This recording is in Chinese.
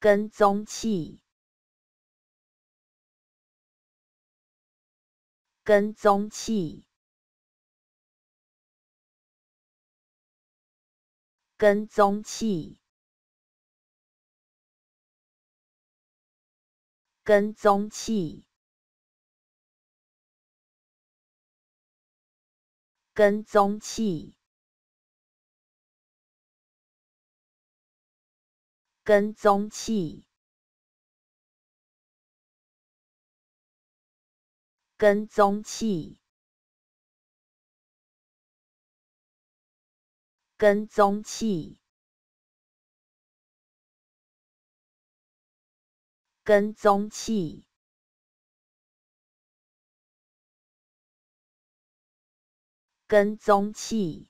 跟踪器，跟踪器，跟踪器，跟踪器，跟踪器。跟踪器，跟踪器，跟踪器，跟踪器，跟踪器。